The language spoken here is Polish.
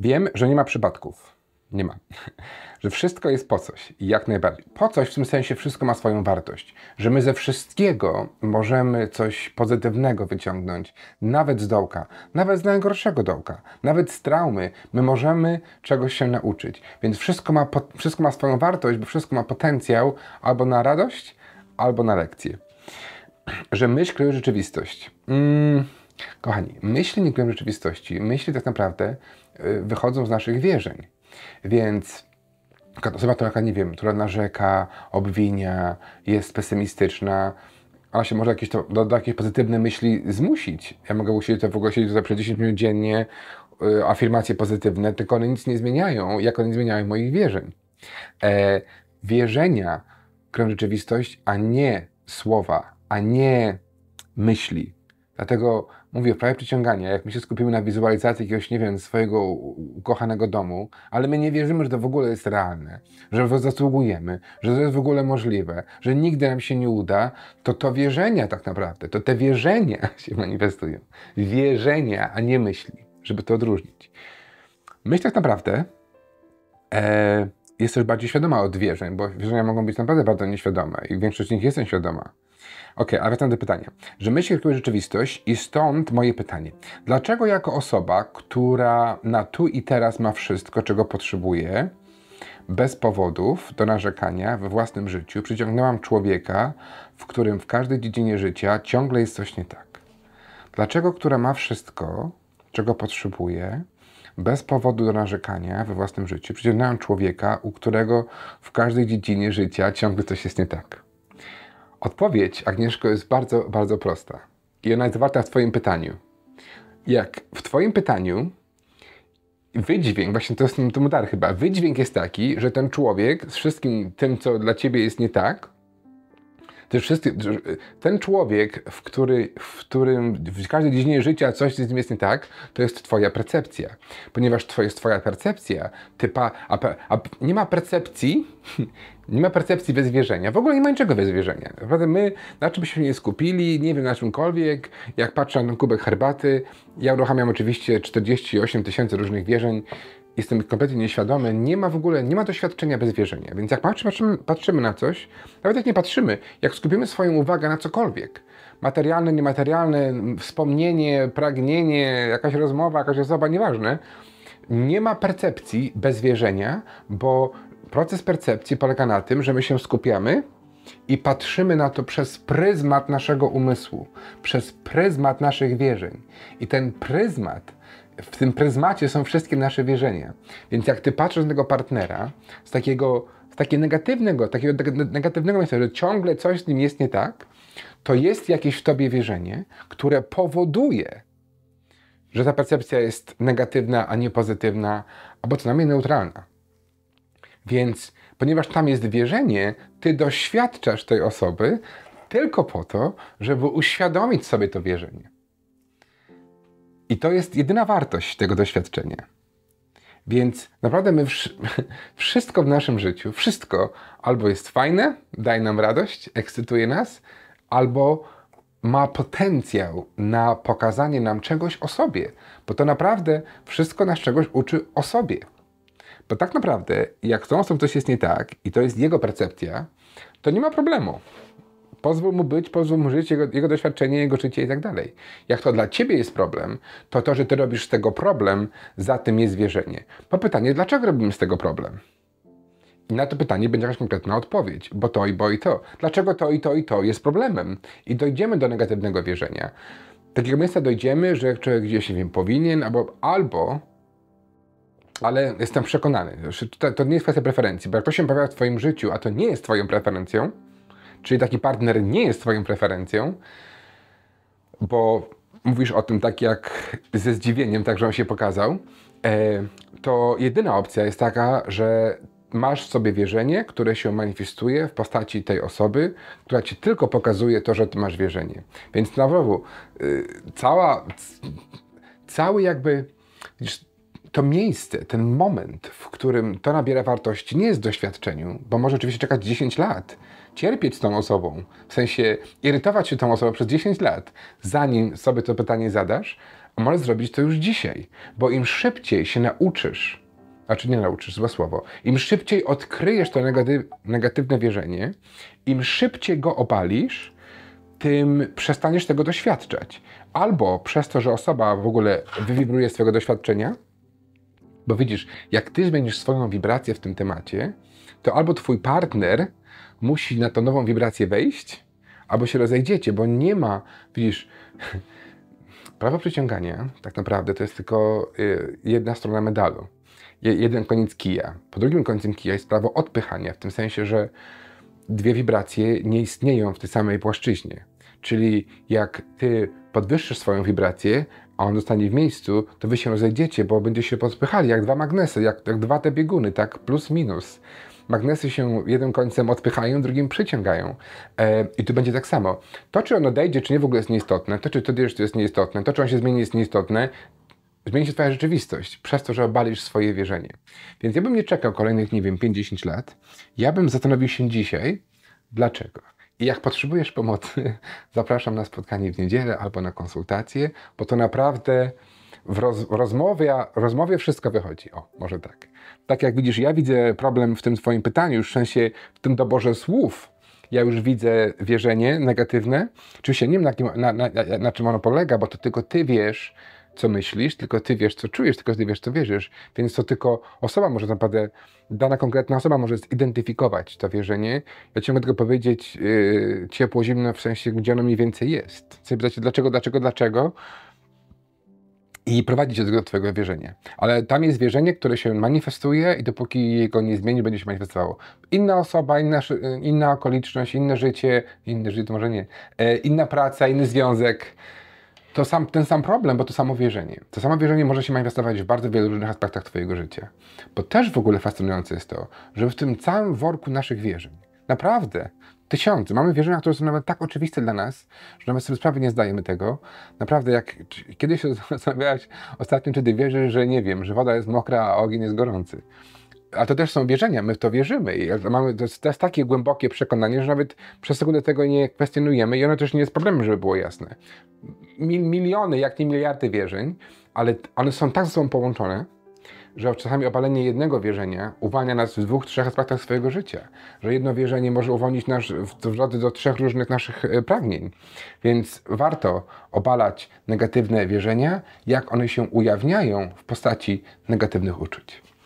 Wiem, że nie ma przypadków. Nie ma. Że wszystko jest po coś i jak najbardziej. Po coś w tym sensie wszystko ma swoją wartość. Że my ze wszystkiego możemy coś pozytywnego wyciągnąć, nawet z dołka, nawet z najgorszego dołka, nawet z traumy. My możemy czegoś się nauczyć. Więc wszystko ma, wszystko ma swoją wartość, bo wszystko ma potencjał albo na radość, albo na lekcję. Że myśl kryje rzeczywistość. Mm Kochani, myśli nie kryją rzeczywistości. Myśli tak naprawdę y, wychodzą z naszych wierzeń. Więc osoba, która, nie wiem, która narzeka, obwinia, jest pesymistyczna, ona się może jakieś to, do, do jakiejś pozytywnej myśli zmusić. Ja mogę usiedzieć to w ogóle siedzieć tutaj przez 10 minut dziennie, y, afirmacje pozytywne, tylko one nic nie zmieniają, jak one nie zmieniają moich wierzeń. E, wierzenia kryją rzeczywistość, a nie słowa, a nie myśli. Dlatego mówię, prawie przyciągania, jak my się skupimy na wizualizacji jakiegoś, nie wiem, swojego ukochanego domu, ale my nie wierzymy, że to w ogóle jest realne, że zasługujemy, że to jest w ogóle możliwe, że nigdy nam się nie uda, to to wierzenia tak naprawdę, to te wierzenia się manifestują. Wierzenia, a nie myśli, żeby to odróżnić. Myśl tak naprawdę e, jest też bardziej świadoma od wierzeń, bo wierzenia mogą być naprawdę bardzo nieświadome i większość z nich jest świadoma Ok, a wracam do pytania. Że myśli kryje rzeczywistość i stąd moje pytanie. Dlaczego jako osoba, która na tu i teraz ma wszystko, czego potrzebuje, bez powodów do narzekania we własnym życiu przyciągnęłam człowieka, w którym w każdej dziedzinie życia ciągle jest coś nie tak? Dlaczego, która ma wszystko, czego potrzebuje, bez powodu do narzekania we własnym życiu, przyciągnęłam człowieka, u którego w każdej dziedzinie życia ciągle coś jest nie tak? Odpowiedź, Agnieszko, jest bardzo, bardzo prosta. I ona jest zawarta w Twoim pytaniu. Jak w Twoim pytaniu wydźwięk, właśnie to jest ten dar chyba, wydźwięk jest taki, że ten człowiek z wszystkim tym, co dla Ciebie jest nie tak, wszyscy, ten człowiek, w, który, w którym w każdej dziedzinie życia coś z jest nie tak, to jest twoja percepcja. Ponieważ to jest twoja percepcja, typa, a, a nie ma percepcji, nie ma percepcji bez wierzenia. W ogóle nie ma niczego bez wierzenia. Naprawdę my na czym byśmy nie skupili, nie wiem na czymkolwiek, jak patrzę na ten kubek herbaty, ja uruchamiam oczywiście 48 tysięcy różnych wierzeń, jestem kompletnie nieświadomy, nie ma w ogóle, nie ma doświadczenia bez wierzenia. Więc jak patrzymy, patrzymy na coś, nawet jak nie patrzymy, jak skupimy swoją uwagę na cokolwiek, materialne, niematerialne, wspomnienie, pragnienie, jakaś rozmowa, jakaś osoba, nieważne, nie ma percepcji bez wierzenia, bo proces percepcji polega na tym, że my się skupiamy i patrzymy na to przez pryzmat naszego umysłu, przez pryzmat naszych wierzeń. I ten pryzmat w tym pryzmacie są wszystkie nasze wierzenia. Więc jak ty patrzysz na tego partnera z takiego, z takiego negatywnego, takiego negatywnego myślenia, że ciągle coś z nim jest nie tak, to jest jakieś w tobie wierzenie, które powoduje, że ta percepcja jest negatywna, a nie pozytywna, albo co najmniej neutralna. Więc ponieważ tam jest wierzenie, ty doświadczasz tej osoby tylko po to, żeby uświadomić sobie to wierzenie. I to jest jedyna wartość tego doświadczenia. Więc naprawdę my wsz wszystko w naszym życiu, wszystko albo jest fajne, daje nam radość, ekscytuje nas, albo ma potencjał na pokazanie nam czegoś o sobie, bo to naprawdę wszystko nas czegoś uczy o sobie. Bo tak naprawdę, jak z tą osobą coś jest nie tak i to jest jego percepcja, to nie ma problemu. Pozwól mu być, pozwól mu żyć, jego, jego doświadczenie, jego życie i tak dalej. Jak to dla ciebie jest problem, to to, że ty robisz z tego problem, za tym jest wierzenie. Po pytanie, dlaczego robimy z tego problem? I na to pytanie będzie jakaś konkretna odpowiedź, bo to i bo i to. Dlaczego to i to i to jest problemem? I dojdziemy do negatywnego wierzenia. Takiego miejsca dojdziemy, że człowiek gdzieś, nie wiem, powinien, albo, albo ale jestem przekonany, że to, to nie jest kwestia preferencji, bo jak to się pojawia w Twoim życiu, a to nie jest Twoją preferencją, Czyli taki partner nie jest Twoją preferencją, bo mówisz o tym tak jak ze zdziwieniem, tak że on się pokazał, e, to jedyna opcja jest taka, że masz w sobie wierzenie, które się manifestuje w postaci tej osoby, która ci tylko pokazuje to, że ty masz wierzenie. Więc na znowu, y, cała, cały jakby, to miejsce, ten moment, w którym to nabiera wartości, nie jest doświadczeniu, bo może oczywiście czekać 10 lat, cierpieć z tą osobą, w sensie irytować się tą osobą przez 10 lat, zanim sobie to pytanie zadasz, a możesz zrobić to już dzisiaj, bo im szybciej się nauczysz, czy nie nauczysz, złe słowo, im szybciej odkryjesz to negatyw negatywne wierzenie, im szybciej go opalisz, tym przestaniesz tego doświadczać. Albo przez to, że osoba w ogóle wywibruje swojego doświadczenia, bo widzisz, jak ty zmienisz swoją wibrację w tym temacie, to albo twój partner musi na tą nową wibrację wejść, albo się rozejdziecie, bo nie ma, widzisz, prawo przyciągania tak naprawdę to jest tylko y, jedna strona medalu. Jeden koniec kija. Po drugim końcu kija jest prawo odpychania, w tym sensie, że dwie wibracje nie istnieją w tej samej płaszczyźnie. Czyli jak ty podwyższysz swoją wibrację, a on zostanie w miejscu, to wy się rozejdziecie, bo będzie się podpychali jak dwa magnesy, jak, jak dwa te bieguny, tak? Plus, minus. Magnesy się jednym końcem odpychają, drugim przyciągają. E, I tu będzie tak samo. To, czy on odejdzie, czy nie, w ogóle jest nieistotne. To, czy ty odejdziesz, to jest nieistotne. To, czy on się zmieni, jest nieistotne. Zmieni się twoja rzeczywistość przez to, że obalisz swoje wierzenie. Więc ja bym nie czekał kolejnych, nie wiem, 5-10 lat. Ja bym zastanowił się dzisiaj, dlaczego. I jak potrzebujesz pomocy, zapraszam na spotkanie w niedzielę albo na konsultację, bo to naprawdę w roz, rozmowie, rozmowie wszystko wychodzi. O, może tak. Tak jak widzisz, ja widzę problem w tym Twoim pytaniu, już w sensie w tym doborze słów. Ja już widzę wierzenie negatywne. Oczywiście nie wiem, na, na, na, na czym ono polega, bo to tylko Ty wiesz, co myślisz, tylko ty wiesz, co czujesz, tylko ty wiesz, co wierzysz. Więc to tylko osoba może naprawdę, dana konkretna osoba może zidentyfikować to wierzenie. Ja ci mogę tylko powiedzieć yy, ciepło, zimno, w sensie, gdzie ono mniej więcej jest. Chcę pytać się, dlaczego, dlaczego, dlaczego? I prowadzić cię do twojego wierzenia. Ale tam jest wierzenie, które się manifestuje i dopóki jego nie zmieni, będzie się manifestowało. Inna osoba, inna, inna okoliczność, inne życie, inne życie to może nie, e, inna praca, inny związek to sam, ten sam problem, bo to samo wierzenie. To samo wierzenie może się manifestować w bardzo wielu różnych aspektach Twojego życia. Bo też w ogóle fascynujące jest to, że w tym całym worku naszych wierzeń, naprawdę, tysiące, mamy wierzenia, które są nawet tak oczywiste dla nas, że nawet sobie sprawy nie zdajemy tego. Naprawdę, jak kiedyś się zastanawiałeś ostatnio, czy Ty wierzysz, że nie wiem, że woda jest mokra, a ogień jest gorący. A to też są wierzenia, my w to wierzymy. I mamy, to, jest, to jest takie głębokie przekonanie, że nawet przez sekundę tego nie kwestionujemy i ono też nie jest problemem, żeby było jasne. Mil, miliony, jak nie miliardy wierzeń, ale one są tak ze sobą połączone, że czasami obalenie jednego wierzenia uwalnia nas w dwóch, trzech aspektach swojego życia. Że jedno wierzenie może uwolnić nas w drodze do trzech różnych naszych e, pragnień. Więc warto obalać negatywne wierzenia, jak one się ujawniają w postaci negatywnych uczuć.